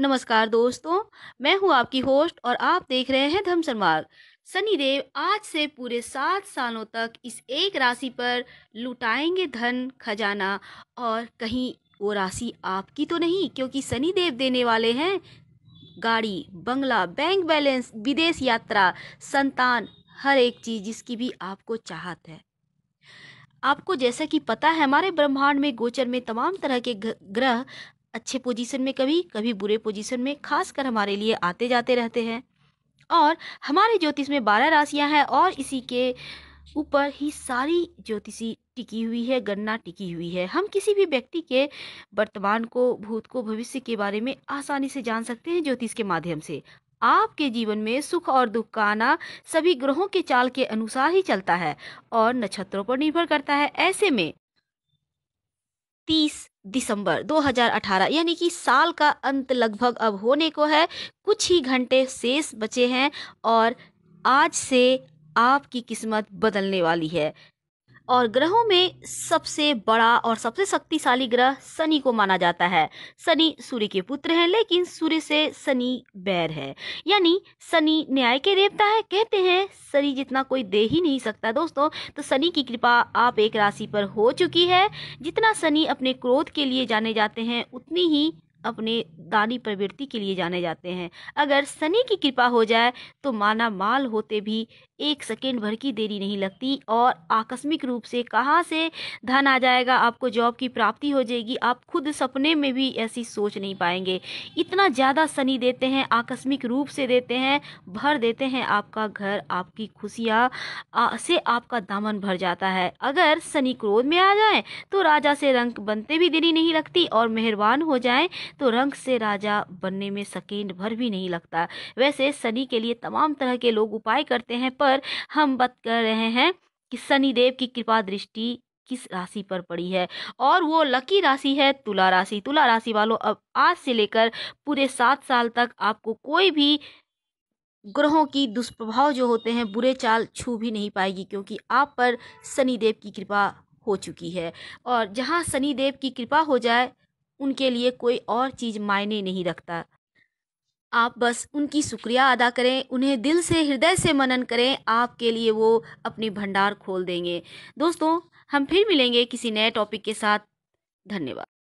नमस्कार दोस्तों मैं हूं आपकी होस्ट और आप देख रहे हैं धमसर मार्ग शनिदेव आज से पूरे सात सालों तक इस एक राशि पर लुटाएंगे धन खजाना और कहीं वो राशि आपकी तो नहीं क्योंकि शनिदेव देने वाले हैं गाड़ी बंगला बैंक बैलेंस विदेश यात्रा संतान हर एक चीज़ जिसकी भी आपको चाहत है आपको जैसा कि पता है हमारे ब्रह्मांड में गोचर में तमाम तरह के ग्रह अच्छे पोजीशन में कभी कभी बुरे पोजीशन में खासकर हमारे लिए आते जाते रहते हैं और हमारे ज्योतिष में बारह राशियां हैं और इसी के ऊपर ही सारी ज्योतिषी टिकी हुई है गणना टिकी हुई है हम किसी भी व्यक्ति के वर्तमान को भूत को भविष्य के बारे में आसानी से जान सकते हैं ज्योतिष के माध्यम से आपके जीवन में सुख और दुख का आना सभी ग्रहों के चाल के अनुसार ही चलता है और नक्षत्रों पर निर्भर करता है ऐसे में तीस दिसंबर 2018 यानी कि साल का अंत लगभग अब होने को है कुछ ही घंटे शेष बचे हैं और आज से आपकी किस्मत बदलने वाली है और ग्रहों में सबसे बड़ा और सबसे शक्तिशाली ग्रह शनि को माना जाता है शनि सूर्य के पुत्र हैं लेकिन सूर्य से शनि बैर है यानी शनि न्याय के देवता है कहते हैं शनि जितना कोई दे ही नहीं सकता दोस्तों तो शनि की कृपा आप एक राशि पर हो चुकी है जितना शनि अपने क्रोध के लिए जाने जाते हैं उतनी ही अपने दानी प्रवृत्ति के लिए जाने जाते हैं अगर शनि की कृपा हो जाए तो माना माल होते भी एक सेकेंड भर की देरी नहीं लगती और आकस्मिक रूप से कहाँ से धन आ जाएगा आपको जॉब की प्राप्ति हो जाएगी आप खुद सपने में भी ऐसी सोच नहीं पाएंगे इतना ज़्यादा शनि देते हैं आकस्मिक रूप से देते हैं भर देते हैं आपका घर आपकी खुशियाँ से आपका दामन भर जाता है अगर शनि क्रोध में आ जाए तो राजा से रंग बनते भी देरी नहीं लगती और मेहरबान हो जाए तो रंग से राजा बनने में सेकेंड भर भी नहीं लगता वैसे शनि के लिए तमाम तरह के लोग उपाय करते हैं पर हम बात कर रहे हैं कि शनिदेव की कृपा दृष्टि किस राशि पर पड़ी है और वो लकी राशि है तुला राशि तुला राशि वालों अब आज से लेकर पूरे सात साल तक आपको कोई भी ग्रहों की दुष्प्रभाव जो होते हैं बुरे चाल छू भी नहीं पाएगी क्योंकि आप पर शनिदेव की कृपा हो चुकी है और जहाँ शनिदेव की कृपा हो जाए उनके लिए कोई और चीज़ मायने नहीं रखता आप बस उनकी शुक्रिया अदा करें उन्हें दिल से हृदय से मनन करें आपके लिए वो अपनी भंडार खोल देंगे दोस्तों हम फिर मिलेंगे किसी नए टॉपिक के साथ धन्यवाद